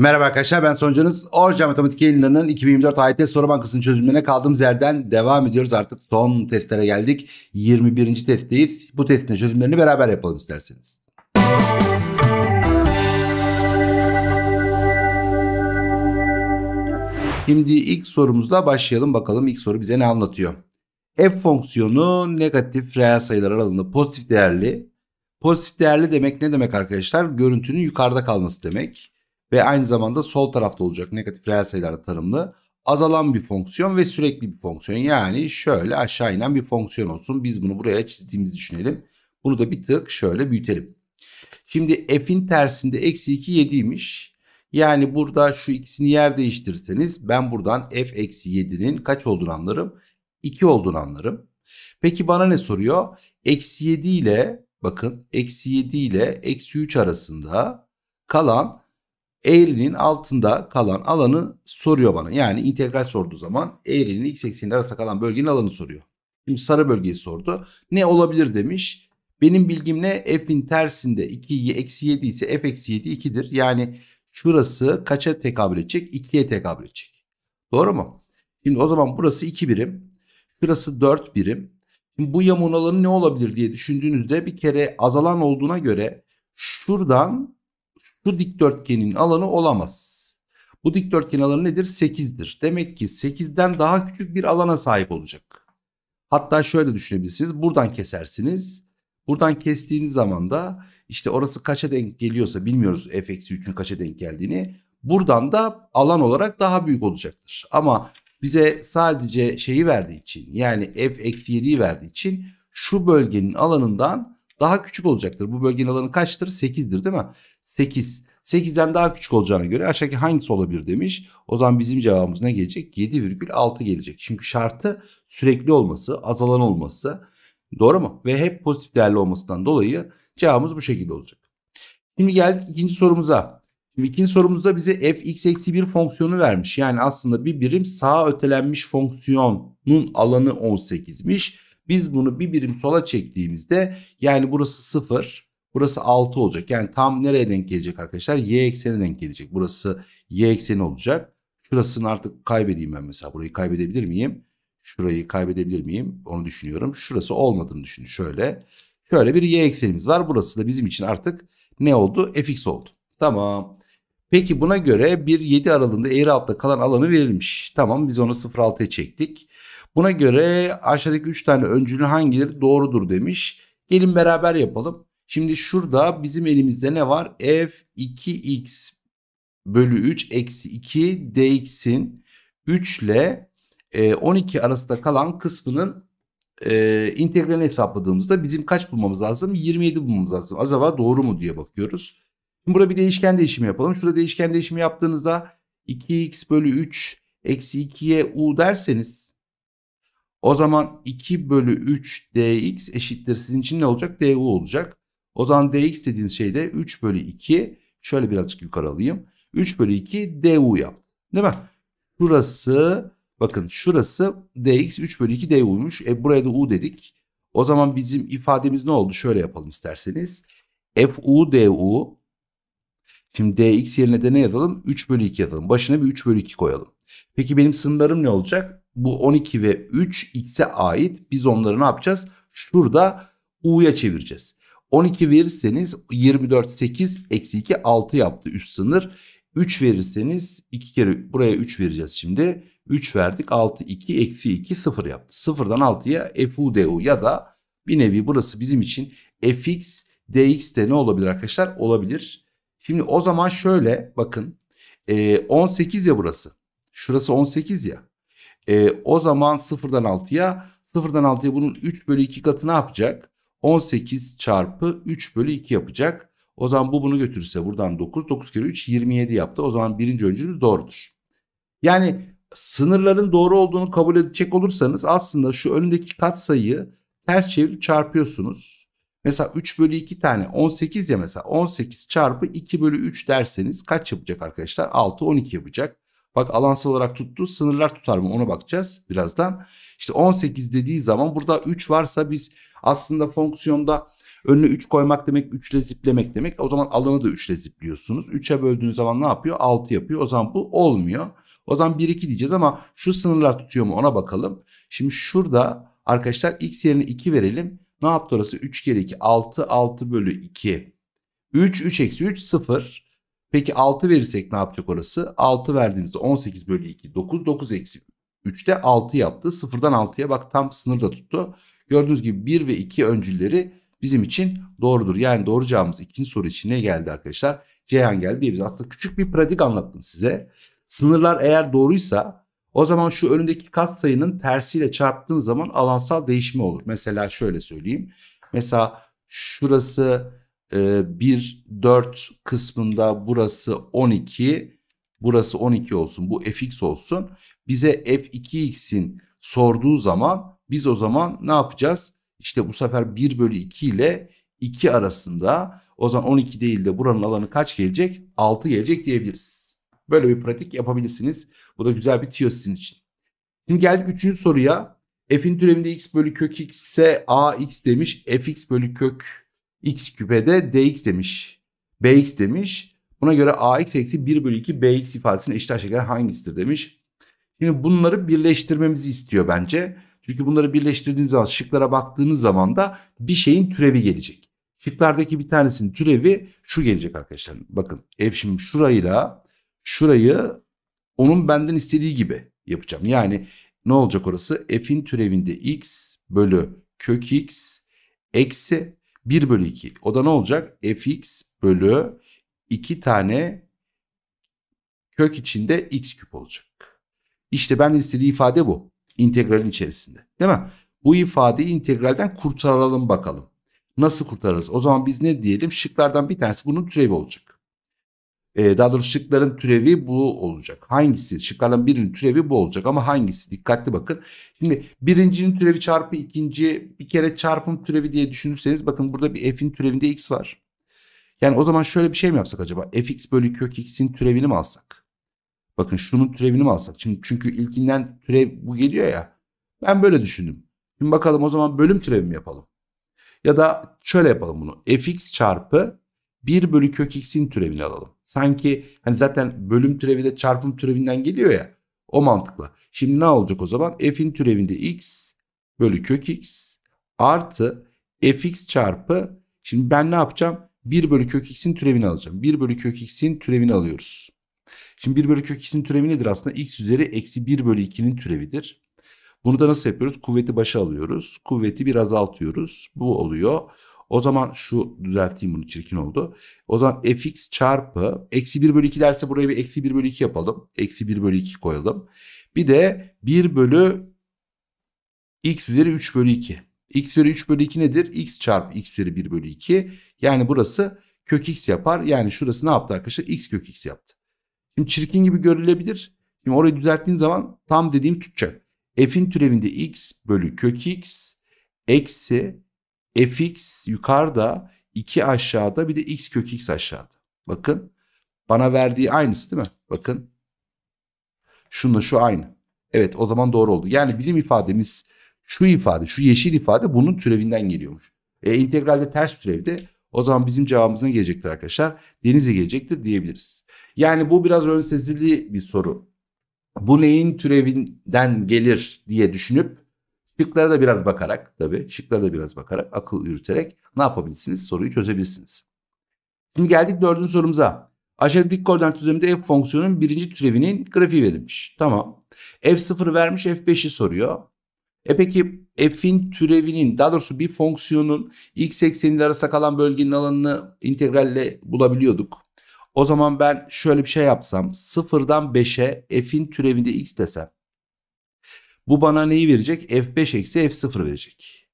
Merhaba arkadaşlar ben Soncanız. Orca Matematik yayınlarının 2024 AYT Soru Bankası'nın çözümüne kaldığımız yerden devam ediyoruz. Artık son testlere geldik. 21. testteyiz. Bu testin çözümlerini beraber yapalım isterseniz. Şimdi ilk sorumuzla başlayalım bakalım ilk soru bize ne anlatıyor. F fonksiyonu negatif reel sayılar aralığında pozitif değerli. Pozitif değerli demek ne demek arkadaşlar? Görüntünün yukarıda kalması demek ve aynı zamanda sol tarafta olacak negatif reel sayılarla tanımlı azalan bir fonksiyon ve sürekli bir fonksiyon. Yani şöyle aşağı inen bir fonksiyon olsun. Biz bunu buraya çizdiğimizi düşünelim. Bunu da bir tık şöyle büyütelim. Şimdi f'in tersinde eksi 2 7'ymiş. Yani burada şu ikisini yer değiştirseniz ben buradan f eksi 7'nin kaç olduğunu anlarım? 2 olduğunu anlarım. Peki bana ne soruyor? Eksi 7 ile bakın eksi 7 ile eksi 3 arasında kalan eğrinin altında kalan alanı soruyor bana. Yani integral sorduğu zaman eğrinin x ekseniyle arasında kalan bölgenin alanı soruyor. Şimdi sarı bölgeyi sordu. Ne olabilir demiş. Benim bilgimle ne? F'in tersinde 2'yi eksi 7 ise f eksi 7 2'dir. Yani şurası kaça tekabül edecek? 2'ye tekabül edecek. Doğru mu? Şimdi o zaman burası 2 birim. Şurası 4 birim. Şimdi bu yamuğun alanı ne olabilir diye düşündüğünüzde bir kere azalan olduğuna göre şuradan şu dikdörtgenin alanı olamaz. Bu dikdörtgen alanı nedir? 8'dir. Demek ki 8'den daha küçük bir alana sahip olacak. Hatta şöyle düşünebilirsiniz. Buradan kesersiniz. Buradan kestiğiniz zaman da işte orası kaça denk geliyorsa bilmiyoruz f-3'ün kaça denk geldiğini. Buradan da alan olarak daha büyük olacaktır. Ama bize sadece şeyi verdiği için yani f-7'yi verdiği için şu bölgenin alanından daha küçük olacaktır. Bu bölgenin alanı kaçtır? 8'dir değil mi? 8. 8'den daha küçük olacağına göre aşağıdaki hangisi olabilir demiş. O zaman bizim cevabımız ne gelecek? 7,6 gelecek. Çünkü şartı sürekli olması, azalan olması. Doğru mu? Ve hep pozitif değerli olmasından dolayı cevabımız bu şekilde olacak. Şimdi geldik ikinci sorumuza. Şimdi ikinci sorumuzda bize f x eksi 1 fonksiyonu vermiş. Yani aslında bir birim sağa ötelenmiş fonksiyonun alanı 18'miş biz bunu bir birim sola çektiğimizde yani burası 0, burası 6 olacak. Yani tam nereye denk gelecek arkadaşlar? Y ekseni denk gelecek. Burası y ekseni olacak. Şurasını artık kaybedeyim ben mesela. Burayı kaybedebilir miyim? Şurayı kaybedebilir miyim? Onu düşünüyorum. Şurası olmadığını düşün. Şöyle. Şöyle bir y eksenimiz var. Burası da bizim için artık ne oldu? fx oldu. Tamam. Peki buna göre bir 7 aralığında eğri altta kalan alanı verilmiş. Tamam biz onu 0.6'ya çektik. Buna göre aşağıdaki 3 tane öncülün hangileri doğrudur demiş. Gelin beraber yapalım. Şimdi şurada bizim elimizde ne var? F 2x bölü 3 eksi 2 dx'in 3 ile 12 e, arasında kalan kısmının e, integralini hesapladığımızda bizim kaç bulmamız lazım? 27 bulmamız lazım. Acaba doğru mu diye bakıyoruz. Şimdi burada bir değişken değişimi yapalım. Şurada değişken değişimi yaptığınızda 2x bölü 3 eksi 2'ye u derseniz o zaman 2 bölü 3 dx eşittir sizin için ne olacak? du olacak. O zaman dx dediğiniz şey de 3 bölü 2 şöyle birazcık yukarı alayım. 3 bölü 2 du yaptı. Değil mi? Şurası, bakın şurası dx 3 bölü 2 du'ymuş. E buraya da u dedik. O zaman bizim ifademiz ne oldu? Şöyle yapalım isterseniz. fu du Şimdi dx yerine de ne yazalım? 3 bölü 2 yazalım. Başına bir 3 bölü 2 koyalım. Peki benim sınırlarım ne olacak? bu 12 ve 3 x'e ait biz onları ne yapacağız? Şurada u'ya çevireceğiz. 12 verirseniz 24 8 eksi 2 6 yaptı üst sınır. 3 verirseniz 2 kere buraya 3 vereceğiz şimdi. 3 verdik 6 2 eksi 2 0 yaptı. 0'dan 6'ya fu du ya da bir nevi burası bizim için fx dx de ne olabilir arkadaşlar? Olabilir. Şimdi o zaman şöyle bakın 18 ya burası. Şurası 18 ya. E, o zaman 0'dan 6'ya 0'dan 6'ya bunun 3 bölü 2 katı ne yapacak? 18 çarpı 3 bölü 2 yapacak. O zaman bu bunu götürse buradan 9. 9 kere 3 27 yaptı. O zaman birinci öncülümüz doğrudur. Yani sınırların doğru olduğunu kabul edecek olursanız aslında şu önündeki katsayıyı ters çevirip çarpıyorsunuz. Mesela 3 bölü 2 tane 18 ya mesela 18 çarpı 2 bölü 3 derseniz kaç yapacak arkadaşlar? 6 12 yapacak. Bak alansal olarak tuttu. Sınırlar tutar mı ona bakacağız birazdan. İşte 18 dediği zaman burada 3 varsa biz aslında fonksiyonda önüne 3 koymak demek 3 ile ziplemek demek. O zaman alanı da 3 ile zipliyorsunuz. 3'e böldüğün zaman ne yapıyor? 6 yapıyor. O zaman bu olmuyor. O zaman 1 2 diyeceğiz ama şu sınırlar tutuyor mu ona bakalım. Şimdi şurada arkadaşlar x yerine 2 verelim. Ne yaptı orası? 3 kere 2 6 6 bölü 2. 3 3 eksi 3 0. Peki 6 verirsek ne yapacak orası? 6 verdiğimizde 18 bölü 2 9 9 eksi 3'te 6 yaptı. 0'dan 6'ya bak tam sınırda tuttu. Gördüğünüz gibi 1 ve 2 öncülleri bizim için doğrudur. Yani doğru cevabımız ikinci soru için ne geldi arkadaşlar? Ceyhan geldi diye biz aslında küçük bir pratik anlattım size. Sınırlar eğer doğruysa o zaman şu önündeki katsayının tersiyle çarptığın zaman alansal değişme olur. Mesela şöyle söyleyeyim. Mesela şurası 1 ee, 4 kısmında burası 12 burası 12 olsun bu fx olsun bize f2x'in sorduğu zaman biz o zaman ne yapacağız? İşte bu sefer 1 bölü 2 ile 2 arasında o zaman 12 değil de buranın alanı kaç gelecek? 6 gelecek diyebiliriz. Böyle bir pratik yapabilirsiniz. Bu da güzel bir tüyo sizin için. Şimdi geldik 3. soruya. F'in türevinde x bölü kök x ise ax demiş. fx bölü kök x küpede dx demiş. bx demiş. Buna göre ax eksi 1 bölü 2 bx ifadesinin eşit aşağıya hangisidir demiş. Şimdi bunları birleştirmemizi istiyor bence. Çünkü bunları birleştirdiğiniz zaman şıklara baktığınız zaman da bir şeyin türevi gelecek. Şıklardaki bir tanesinin türevi şu gelecek arkadaşlar. Bakın f şimdi şurayla şurayı onun benden istediği gibi yapacağım. Yani ne olacak orası? F'in türevinde x bölü kök x eksi 1 bölü 2. O da ne olacak? fx bölü 2 tane kök içinde x küp olacak. İşte ben istediği ifade bu. İntegralin içerisinde. Değil mi? Bu ifadeyi integralden kurtaralım bakalım. Nasıl kurtarırız? O zaman biz ne diyelim? Şıklardan bir tanesi bunun türevi olacak e, daha doğrusu şıkların türevi bu olacak. Hangisi? Şıkların birinin türevi bu olacak ama hangisi? Dikkatli bakın. Şimdi birincinin türevi çarpı ikinci bir kere çarpım türevi diye düşünürseniz bakın burada bir f'in türevinde x var. Yani o zaman şöyle bir şey mi yapsak acaba? fx bölü kök x'in türevini mi alsak? Bakın şunun türevini mi alsak? Şimdi çünkü ilkinden türev bu geliyor ya. Ben böyle düşündüm. Şimdi bakalım o zaman bölüm türevimi yapalım. Ya da şöyle yapalım bunu. fx çarpı 1 bölü kök x'in türevini alalım. Sanki hani zaten bölüm türevi de çarpım türevinden geliyor ya. O mantıkla. Şimdi ne olacak o zaman? F'in türevinde x bölü kök x artı fx çarpı. Şimdi ben ne yapacağım? 1 bölü kök x'in türevini alacağım. 1 bölü kök x'in türevini alıyoruz. Şimdi 1 bölü kök x'in türevi nedir? Aslında x üzeri eksi 1 bölü 2'nin türevidir. Bunu da nasıl yapıyoruz? Kuvveti başa alıyoruz. Kuvveti bir azaltıyoruz. Bu oluyor. O zaman şu düzelteyim bunu çirkin oldu. O zaman fx çarpı eksi 1 bölü 2 derse buraya bir eksi 1 bölü 2 yapalım. Eksi 1 bölü 2 koyalım. Bir de 1 bölü x üzeri 3 bölü 2. x üzeri 3 bölü 2 nedir? x çarpı x üzeri 1 bölü 2. Yani burası kök x yapar. Yani şurası ne yaptı arkadaşlar? x kök x yaptı. Şimdi çirkin gibi görülebilir. Şimdi orayı düzelttiğin zaman tam dediğim tutacak. F'in türevinde x bölü kök x eksi fx yukarıda 2 aşağıda bir de x kök x aşağıda. Bakın bana verdiği aynısı değil mi? Bakın şunla şu aynı. Evet o zaman doğru oldu. Yani bizim ifademiz şu ifade şu yeşil ifade bunun türevinden geliyormuş. E, integralde ters türevde o zaman bizim cevabımız ne gelecektir arkadaşlar? Denize gelecektir diyebiliriz. Yani bu biraz ön bir soru. Bu neyin türevinden gelir diye düşünüp Şıklara da biraz bakarak tabii şıklara da biraz bakarak akıl yürüterek ne yapabilirsiniz soruyu çözebilirsiniz. Şimdi geldik dördüncü sorumuza. Aşağıdaki koordinat düzleminde f fonksiyonunun birinci türevinin grafiği verilmiş. Tamam. f0 vermiş f5'i soruyor. E peki f'in türevinin daha doğrusu bir fonksiyonun x ekseniyle arasında kalan bölgenin alanını integralle bulabiliyorduk. O zaman ben şöyle bir şey yapsam sıfırdan 5'e f'in türevinde x desem bu bana neyi verecek? F5 eksi F0 verecek.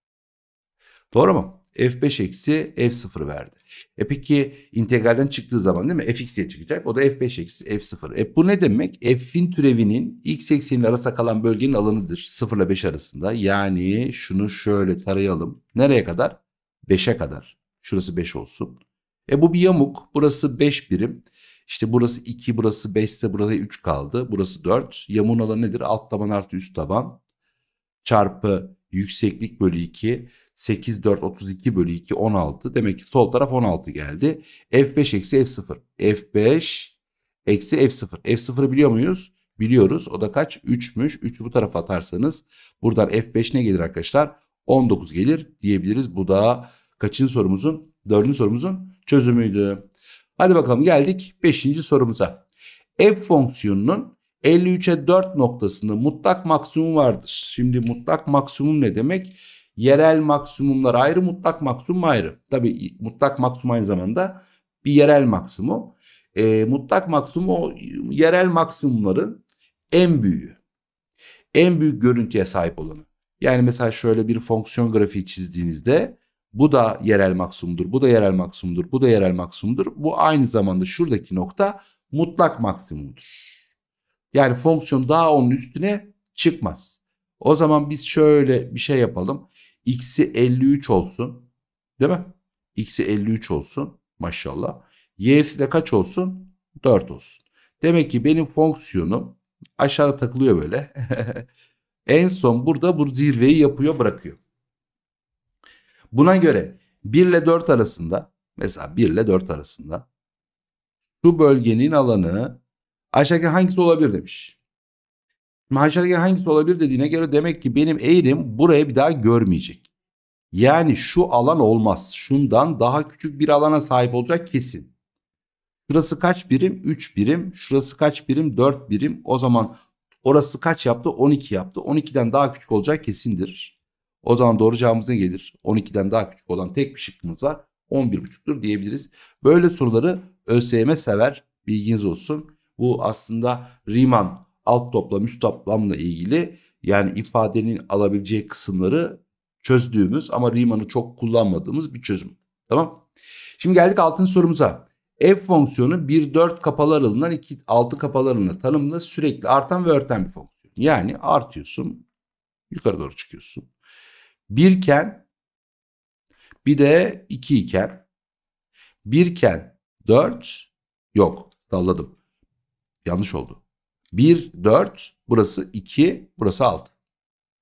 Doğru mu? F5 eksi F0 verdi. E peki integralden çıktığı zaman değil mi? Fx diye çıkacak. O da F5 eksi F0. E bu ne demek? F'in türevinin x ekseniyle arasında kalan bölgenin alanıdır. 0 ile 5 arasında. Yani şunu şöyle tarayalım. Nereye kadar? 5'e kadar. Şurası 5 olsun. E bu bir yamuk. Burası 5 birim. İşte burası 2, burası 5 ise buraya 3 kaldı. Burası 4. Yamun alanı nedir? Alt taban artı üst taban. Çarpı yükseklik bölü 2. 8, 4, 32 bölü 2, 16. Demek ki sol taraf 16 geldi. F5 eksi F0. F5 eksi F0. F0'ı biliyor muyuz? Biliyoruz. O da kaç? 3'müş. 3'ü bu tarafa atarsanız buradan F5 ne gelir arkadaşlar? 19 gelir diyebiliriz. Bu da kaçın sorumuzun? 4. sorumuzun çözümüydü. Hadi bakalım geldik 5. sorumuza. F fonksiyonunun 53'e 4 noktasında mutlak maksimum vardır. Şimdi mutlak maksimum ne demek? Yerel maksimumlar ayrı, mutlak maksimum ayrı. Tabi mutlak maksimum aynı zamanda bir yerel maksimum. E, mutlak maksimum o yerel maksimumların en büyüğü. En büyük görüntüye sahip olanı. Yani mesela şöyle bir fonksiyon grafiği çizdiğinizde bu da yerel maksimumdur, bu da yerel maksimumdur, bu da yerel maksimumdur. Bu aynı zamanda şuradaki nokta mutlak maksimumdur. Yani fonksiyon daha onun üstüne çıkmaz. O zaman biz şöyle bir şey yapalım. X'i 53 olsun. Değil mi? X'i 53 olsun. Maşallah. Y'si de kaç olsun? 4 olsun. Demek ki benim fonksiyonum aşağıda takılıyor böyle. en son burada bu zirveyi yapıyor bırakıyor. Buna göre 1 ile 4 arasında mesela 1 ile 4 arasında şu bölgenin alanı aşağıdaki hangisi olabilir demiş. Şimdi aşağıdaki hangisi olabilir dediğine göre demek ki benim eğrim buraya bir daha görmeyecek. Yani şu alan olmaz. Şundan daha küçük bir alana sahip olacak kesin. Şurası kaç birim? 3 birim. Şurası kaç birim? 4 birim. O zaman orası kaç yaptı? 12 yaptı. 12'den daha küçük olacak kesindir. O zaman doğru cevabımız ne gelir? 12'den daha küçük olan tek bir şıkkımız var. 11,5'tür diyebiliriz. Böyle soruları ÖSYM sever. Bilginiz olsun. Bu aslında Riemann alt toplam üst toplamla ilgili yani ifadenin alabileceği kısımları çözdüğümüz ama Riemann'ı çok kullanmadığımız bir çözüm. Tamam. Şimdi geldik altın sorumuza. F fonksiyonu 1-4 kapalı aralığından 2-6 kapalı aralığına tanımlı sürekli artan ve örten bir fonksiyon. Yani artıyorsun yukarı doğru çıkıyorsun birken bir de iki iken birken dört yok salladım. Yanlış oldu. Bir dört burası iki burası altı.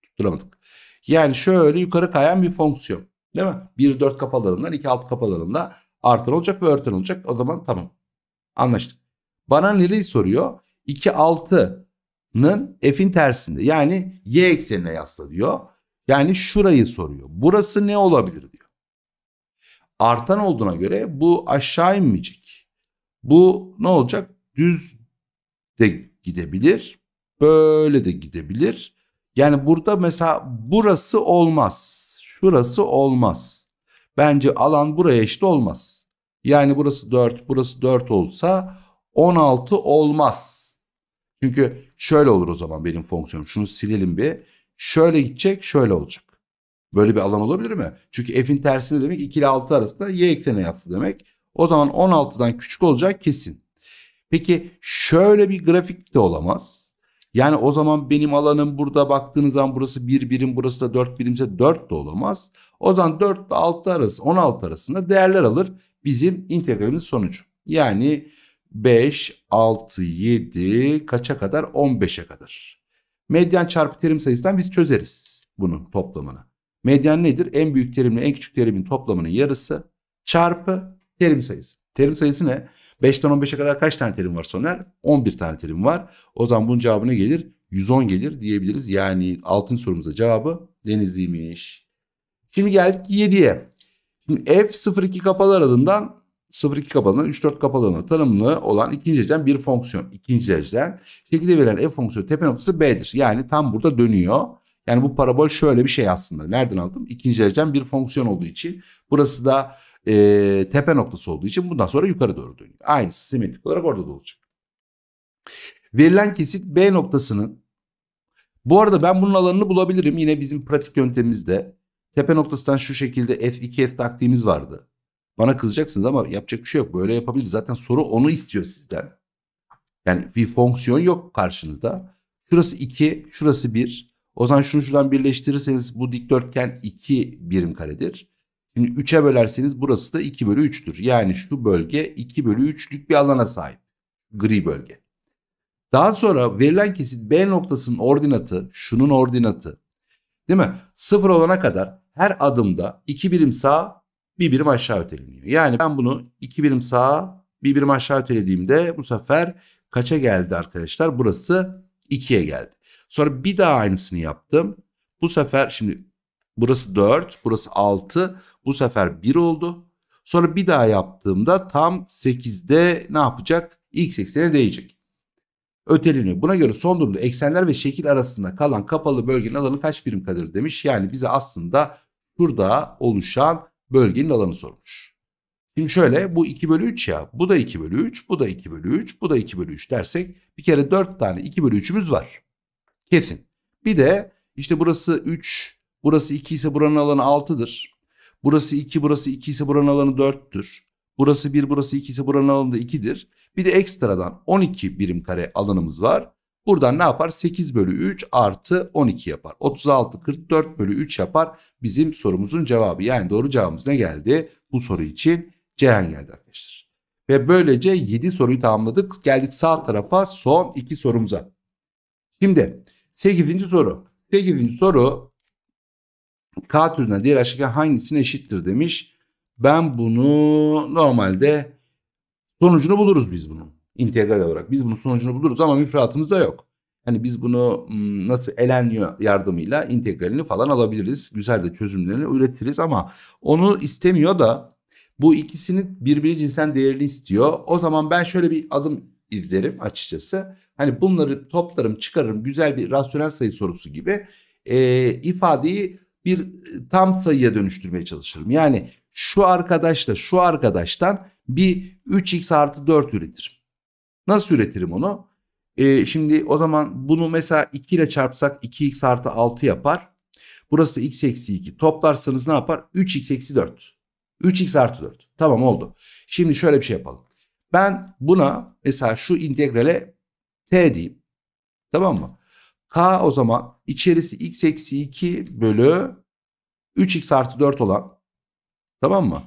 Tutturamadık. Yani şöyle yukarı kayan bir fonksiyon. Değil mi? Bir dört kapalarından iki 6 kapalarında artan olacak ve örten olacak. O zaman tamam. Anlaştık. Bana nereyi soruyor? 2 6'nın f'in tersinde. Yani y eksenine yasla diyor. Yani şurayı soruyor. Burası ne olabilir diyor. Artan olduğuna göre bu aşağı inmeyecek. Bu ne olacak? Düz de gidebilir. Böyle de gidebilir. Yani burada mesela burası olmaz. Şurası olmaz. Bence alan buraya eşit olmaz. Yani burası 4, burası 4 olsa 16 olmaz. Çünkü şöyle olur o zaman benim fonksiyonum. Şunu silelim bir şöyle gidecek şöyle olacak. Böyle bir alan olabilir mi? Çünkü f'in tersine demek 2 ile 6 arasında y eksene yatsı demek. O zaman 16'dan küçük olacak kesin. Peki şöyle bir grafik de olamaz. Yani o zaman benim alanım burada baktığınız zaman burası 1 bir birim burası da 4 birimse 4 de olamaz. O zaman 4 ile 6 arası 16 arasında değerler alır bizim integralimiz sonucu. Yani 5, 6, 7 kaça kadar? 15'e kadar. Medyan çarpı terim sayısından biz çözeriz bunun toplamını. Medyan nedir? En büyük terimle en küçük terimin toplamının yarısı çarpı terim sayısı. Terim sayısı ne? 5'ten 15'e kadar kaç tane terim var Soner? 11 tane terim var. O zaman bunun cevabı ne gelir? 110 gelir diyebiliriz. Yani altın sorumuza cevabı Denizli'ymiş. Şimdi geldik 7'ye. Şimdi F02 kapalı aralığından 0,2 kapalılığına 3,4 kapalı, tanımlı olan ikinci dereceden bir fonksiyon. İkinci dereceden şekilde verilen f fonksiyonu tepe noktası b'dir. Yani tam burada dönüyor. Yani bu parabol şöyle bir şey aslında. Nereden aldım? İkinci dereceden bir fonksiyon olduğu için. Burası da e, tepe noktası olduğu için bundan sonra yukarı doğru dönüyor. Aynı simetrik olarak orada da olacak. Verilen kesit B noktasının bu arada ben bunun alanını bulabilirim. Yine bizim pratik yöntemimizde tepe noktasından şu şekilde F2F taktiğimiz vardı. Bana kızacaksınız ama yapacak bir şey yok. Böyle yapabilir. Zaten soru onu istiyor sizden. Yani bir fonksiyon yok karşınızda. Şurası 2, şurası 1. O zaman şunu şuradan birleştirirseniz bu dikdörtgen 2 birim karedir. Şimdi 3'e bölerseniz burası da 2 bölü 3'tür. Yani şu bölge 2 bölü 3'lük bir alana sahip. Gri bölge. Daha sonra verilen kesit B noktasının ordinatı şunun ordinatı. Değil mi? Sıfır olana kadar her adımda 2 birim sağ bir birim aşağı öteleniyor. Yani ben bunu iki birim sağa bir birim aşağı ötelediğimde bu sefer kaça geldi arkadaşlar? Burası 2'ye geldi. Sonra bir daha aynısını yaptım. Bu sefer şimdi burası 4, burası 6, bu sefer 1 oldu. Sonra bir daha yaptığımda tam 8'de ne yapacak? İlk 80'e değecek. Öteleniyor. Buna göre son durumda eksenler ve şekil arasında kalan kapalı bölgenin alanı kaç birim kalır demiş. Yani bize aslında burada oluşan bölgenin alanı sormuş. Şimdi şöyle bu 2 bölü 3 ya. Bu da 2 bölü 3, bu da 2 bölü 3, bu da 2 bölü 3 dersek bir kere 4 tane 2 bölü 3'ümüz var. Kesin. Bir de işte burası 3, burası 2 ise buranın alanı 6'dır. Burası 2, burası 2 ise buranın alanı 4'tür. Burası 1, burası 2 ise buranın alanı da 2'dir. Bir de ekstradan 12 birim kare alanımız var. Buradan ne yapar? 8 bölü 3 artı 12 yapar. 36 44 bölü 3 yapar bizim sorumuzun cevabı. Yani doğru cevabımız ne geldi? Bu soru için Ceyhan geldi arkadaşlar. Ve böylece 7 soruyu tamamladık. Geldik sağ tarafa son 2 sorumuza. Şimdi 8. soru. 8. soru K türünden diğer aşağıdaki hangisine eşittir demiş. Ben bunu normalde sonucunu buluruz biz bunun integral olarak. Biz bunun sonucunu buluruz ama da yok. Yani biz bunu nasıl elen yardımıyla integralini falan alabiliriz. Güzel de çözümlerini üretiriz ama onu istemiyor da bu ikisinin birbiri cinsen değerini istiyor. O zaman ben şöyle bir adım izlerim açıkçası. Hani bunları toplarım çıkarırım güzel bir rasyonel sayı sorusu gibi e, ifadeyi bir tam sayıya dönüştürmeye çalışırım. Yani şu arkadaşla şu arkadaştan bir 3x artı 4 üretirim. Nasıl üretirim onu? E, şimdi o zaman bunu mesela 2 ile çarpsak 2x artı 6 yapar. Burası x eksi 2. Toplarsanız ne yapar? 3x eksi 4. 3x artı 4. Tamam oldu. Şimdi şöyle bir şey yapalım. Ben buna mesela şu integrale t diyeyim. Tamam mı? K o zaman içerisi x eksi 2 bölü 3x artı 4 olan. Tamam mı?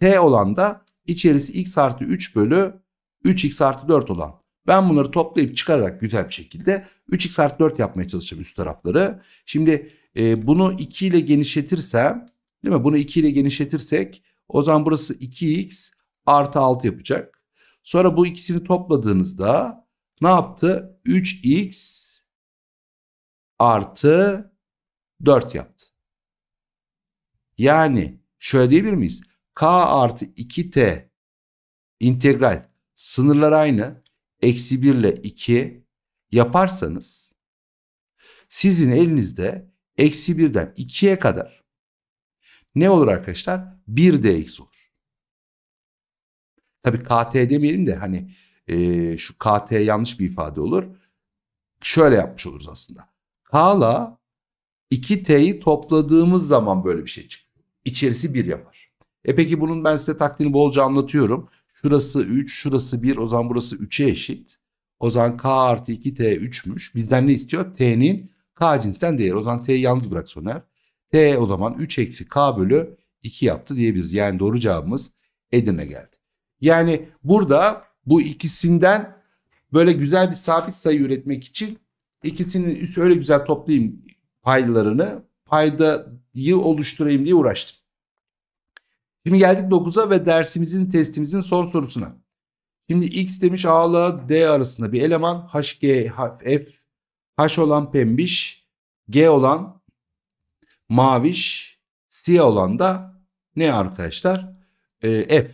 T olan da içerisi x artı 3 bölü 3x artı 4 olan. Ben bunları toplayıp çıkararak güzel bir şekilde 3x artı 4 yapmaya çalışacağım üst tarafları. Şimdi e, bunu 2 ile genişletirsem değil mi? Bunu 2 ile genişletirsek o zaman burası 2x artı 6 yapacak. Sonra bu ikisini topladığınızda ne yaptı? 3x artı 4 yaptı. Yani şöyle diyebilir miyiz? k artı 2t integral Sınırlar aynı. Eksi 1 ile 2 yaparsanız sizin elinizde eksi 1'den 2'ye kadar ne olur arkadaşlar? 1 de olur. Tabii KT demeyelim de hani e, şu KT yanlış bir ifade olur. Şöyle yapmış oluruz aslında. k K'la 2T'yi topladığımız zaman böyle bir şey çıkıyor. İçerisi 1 yapar. E peki bunun ben size taktiğini bolca anlatıyorum. Şurası 3, şurası 1. O zaman burası 3'e eşit. O zaman K artı 2 T 3'müş. Bizden ne istiyor? T'nin K cinsten değeri. O zaman T'yi yalnız bırak Soner. T o zaman 3 eksi K bölü 2 yaptı diyebiliriz. Yani doğru cevabımız Edirne geldi. Yani burada bu ikisinden böyle güzel bir sabit sayı üretmek için ikisini öyle güzel toplayayım paylarını paydayı oluşturayım diye uğraştım. Şimdi geldik 9'a ve dersimizin testimizin son sorusuna. Şimdi x demiş a ile d arasında bir eleman hg f h olan pembiş g olan maviş siyah olan da ne arkadaşlar e, f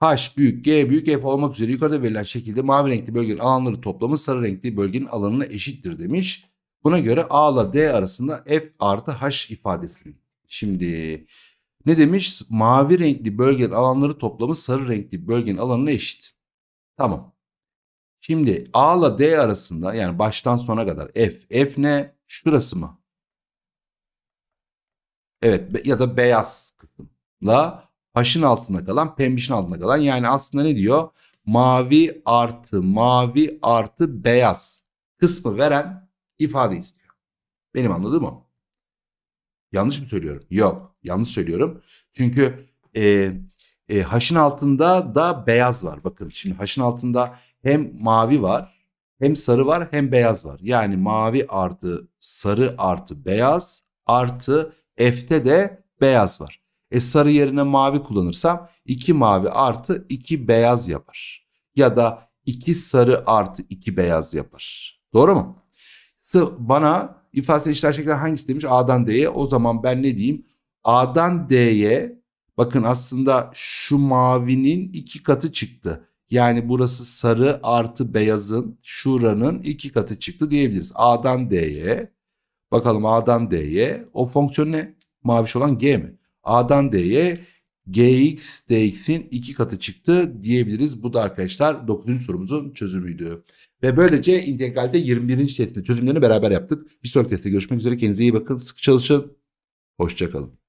h büyük g büyük f olmak üzere yukarıda verilen şekilde mavi renkli bölgenin alanları toplamı sarı renkli bölgenin alanına eşittir demiş. Buna göre a ile d arasında f artı h ifadesinin. Şimdi ne demiş? Mavi renkli bölgenin alanları toplamı sarı renkli bölgenin alanına eşit. Tamam. Şimdi A ile D arasında yani baştan sona kadar F. F ne? Şurası mı? Evet ya da beyaz kısımla haşın altında kalan pembişin altında kalan yani aslında ne diyor? Mavi artı mavi artı beyaz kısmı veren ifade istiyor. Benim anladığım o. Yanlış mı söylüyorum? Yok yanlış söylüyorum. Çünkü e, e, haşın altında da beyaz var. Bakın şimdi haşın altında hem mavi var hem sarı var hem beyaz var. Yani mavi artı sarı artı beyaz artı F'te de beyaz var. E sarı yerine mavi kullanırsam 2 mavi artı 2 beyaz yapar. Ya da 2 sarı artı 2 beyaz yapar. Doğru mu? Bana İflas edici gerçekler hangisi demiş? A'dan D'ye. O zaman ben ne diyeyim? A'dan D'ye bakın aslında şu mavinin iki katı çıktı. Yani burası sarı artı beyazın şuranın iki katı çıktı diyebiliriz. A'dan D'ye. Bakalım A'dan D'ye. O fonksiyon ne? Maviş olan G mi? A'dan D'ye gx dx'in iki katı çıktı diyebiliriz. Bu da arkadaşlar 9. sorumuzun çözümüydü. Ve böylece integralde 21. testin çözümlerini beraber yaptık. Bir sonraki testte görüşmek üzere. Kendinize iyi bakın. Sıkı çalışın. Hoşçakalın.